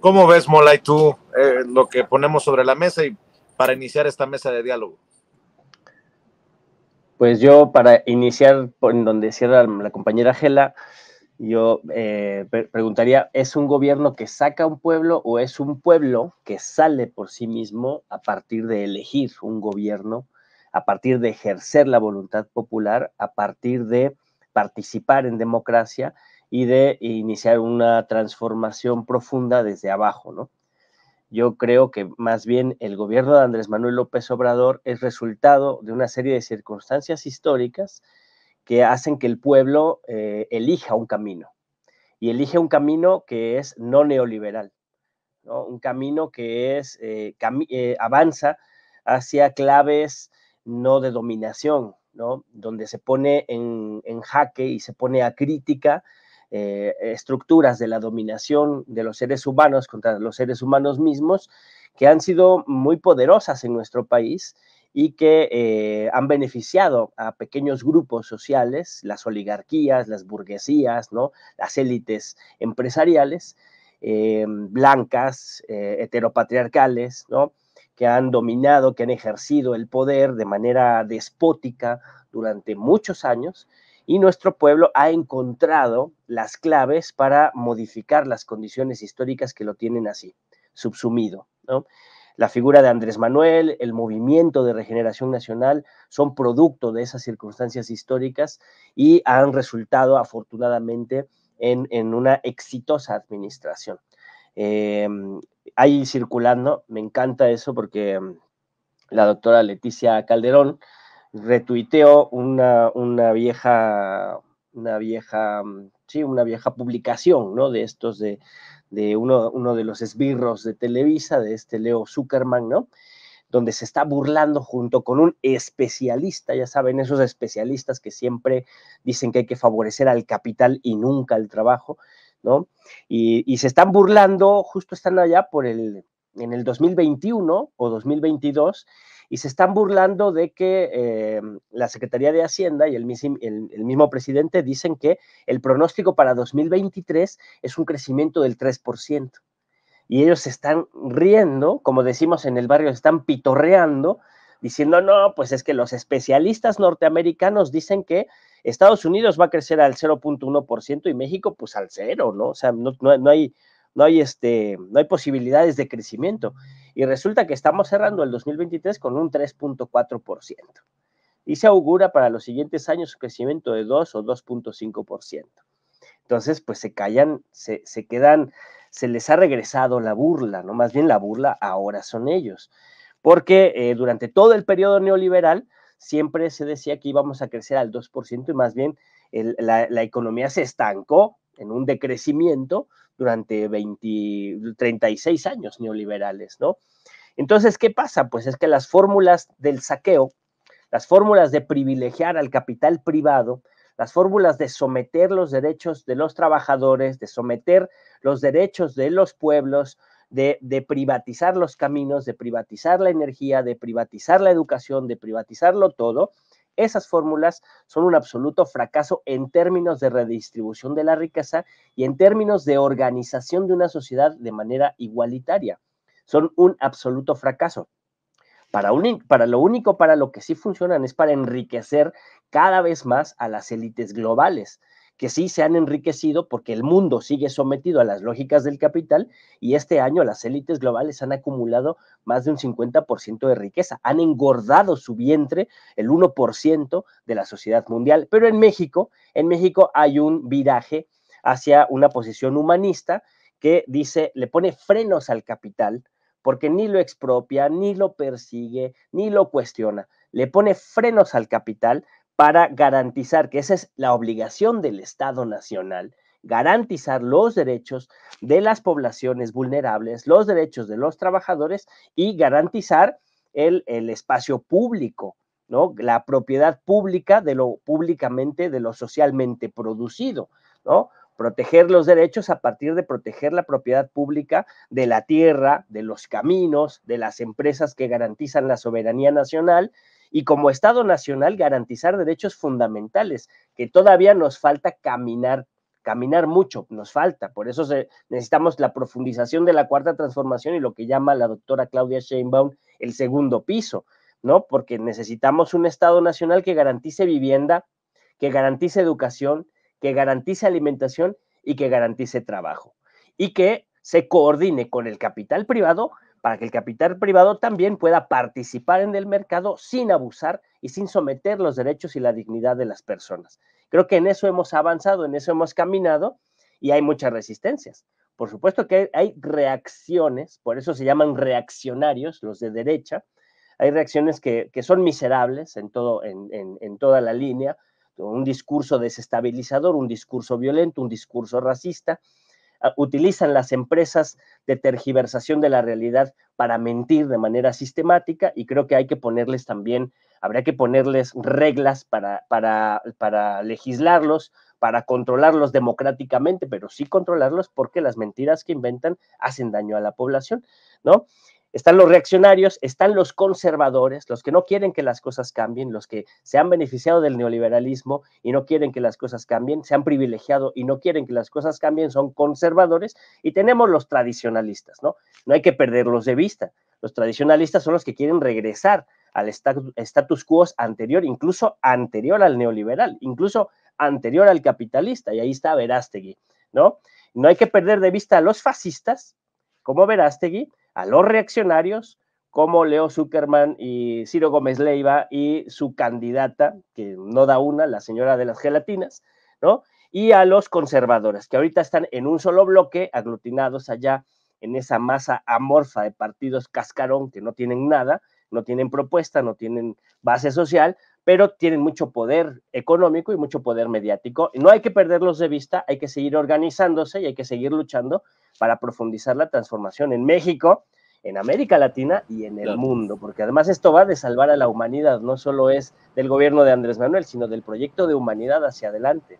¿Cómo ves, Mola, tú eh, lo que ponemos sobre la mesa y para iniciar esta mesa de diálogo? Pues yo, para iniciar en donde cierra la compañera Gela, yo eh, preguntaría, ¿es un gobierno que saca a un pueblo o es un pueblo que sale por sí mismo a partir de elegir un gobierno, a partir de ejercer la voluntad popular, a partir de participar en democracia y de iniciar una transformación profunda desde abajo, ¿no? Yo creo que más bien el gobierno de Andrés Manuel López Obrador es resultado de una serie de circunstancias históricas que hacen que el pueblo eh, elija un camino. Y elige un camino que es no neoliberal, ¿no? un camino que es, eh, eh, avanza hacia claves no de dominación, ¿no? donde se pone en, en jaque y se pone a crítica eh, estructuras de la dominación de los seres humanos contra los seres humanos mismos, que han sido muy poderosas en nuestro país y que eh, han beneficiado a pequeños grupos sociales, las oligarquías, las burguesías, ¿no? las élites empresariales, eh, blancas, heteropatriarcales, que han dominado, que han ejercido el poder de manera despótica durante muchos años y nuestro pueblo ha encontrado las claves para modificar las condiciones históricas que lo tienen así, subsumido. ¿no? La figura de Andrés Manuel, el movimiento de regeneración nacional son producto de esas circunstancias históricas y han resultado afortunadamente en, una exitosa administración. Em, ahí circulando, me encanta eso porque em, la doctora Leticia Calderón, retuiteó una, vieja, una vieja, mm, una vieja publicación, ¿no? De estos de, uno, uno, de los esbirros de Televisa, de este Leo Zuckerman, ¿no? Donde se está burlando junto con un especialista, ya saben, esos especialistas que siempre dicen que hay que favorecer al capital y nunca al trabajo, ¿no? Y, se están burlando, justo están allá por el, en el 2021 o 2022, y se están burlando de que eh, la Secretaría de Hacienda y el, mismo presidente dicen que el pronóstico para 2023 es un crecimiento del 3%. Y ellos se están riendo, como decimos en el barrio, están pitorreando, diciendo, no, pues es que los especialistas norteamericanos dicen que Estados Unidos va a crecer al 0.1% y México pues al cero, ¿no? O sea, no, hay, no, hay este, no hay posibilidades de crecimiento y resulta que estamos cerrando el 2023 con un 3.4%. Y se augura para los siguientes años un crecimiento de 2 o 2.5%. Entonces, pues se callan, se, quedan, se les ha regresado la burla, ¿no? Más bien la burla ahora son ellos. Porque eh, durante todo el periodo neoliberal siempre se decía que íbamos a crecer al 2% y más bien la economía se estancó en un decrecimiento durante 36 años neoliberales, ¿no? Entonces, ¿qué pasa? Pues es que las fórmulas del saqueo, las fórmulas de privilegiar al capital privado, las fórmulas de someter los derechos de los trabajadores, de someter los derechos de los pueblos, de, privatizar los caminos, de privatizar la energía, de privatizar la educación, de privatizarlo todo, esas fórmulas son un absoluto fracaso en términos de redistribución de la riqueza y en términos de organización de una sociedad de manera igualitaria. Son un absoluto fracaso. Para, para, lo único para lo que sí funcionan es para enriquecer cada vez más a las élites globales que sí se han enriquecido porque el mundo sigue sometido a las lógicas del capital y este año las élites globales han acumulado más de un 50% de riqueza, han engordado su vientre el 1% de la sociedad mundial. Pero en México, en México hay un viraje hacia una posición humanista que dice, le pone frenos al capital porque ni lo expropia, ni lo persigue, ni lo cuestiona, le pone frenos al capital para garantizar, que esa es la obligación del Estado Nacional, garantizar los derechos de las poblaciones vulnerables, los derechos de los trabajadores y garantizar el, el espacio público, ¿no? La propiedad pública de lo públicamente, de lo socialmente producido, ¿no? Proteger los derechos a partir de proteger la propiedad pública de la tierra, de los caminos, de las empresas que garantizan la soberanía nacional y como Estado Nacional garantizar derechos fundamentales, que todavía nos falta caminar caminar mucho, nos falta, por eso necesitamos la profundización de la cuarta transformación y lo que llama la doctora Claudia Sheinbaum el segundo piso, ¿no? Porque necesitamos un Estado nacional que garantice vivienda, que garantice educación, que garantice alimentación y que garantice trabajo. Y que se coordine con el capital privado para que el capital privado también pueda participar en el mercado sin abusar y sin someter los derechos y la dignidad de las personas. Creo que en eso hemos avanzado, en eso hemos caminado y hay muchas resistencias. Por supuesto que hay reacciones, por eso se llaman reaccionarios los de derecha. Hay reacciones que, son miserables en, todo, en, en toda la línea, un discurso desestabilizador, un discurso violento, un discurso racista, utilizan las empresas de tergiversación de la realidad para mentir de manera sistemática y creo que hay que ponerles también, habría que ponerles reglas para, para, para legislarlos, para controlarlos democráticamente, pero sí controlarlos porque las mentiras que inventan hacen daño a la población, ¿no? Están los reaccionarios, están los conservadores, los que no quieren que las cosas cambien, los que se han beneficiado del neoliberalismo y no quieren que las cosas cambien, se han privilegiado y no quieren que las cosas cambien, son conservadores. Y tenemos los tradicionalistas, ¿no? No hay que perderlos de vista. Los tradicionalistas son los que quieren regresar al status quo anterior, incluso anterior al neoliberal, incluso anterior al capitalista. Y ahí está Verástegui, ¿no? No hay que perder de vista a los fascistas, como Verástegui, a los reaccionarios como Leo Zuckerman y Ciro Gómez Leiva y su candidata, que no da una, la señora de las gelatinas, ¿no? Y a los conservadores, que ahorita están en un solo bloque, aglutinados allá en esa masa amorfa de partidos cascarón que no tienen nada, no tienen propuesta, no tienen base social, pero tienen mucho poder económico y mucho poder mediático. No hay que perderlos de vista, hay que seguir organizándose y hay que seguir luchando para profundizar la transformación en México, en América Latina y en el mundo, porque además esto va de salvar a la humanidad, no solo es del gobierno de Andrés Manuel, sino del proyecto de humanidad hacia adelante.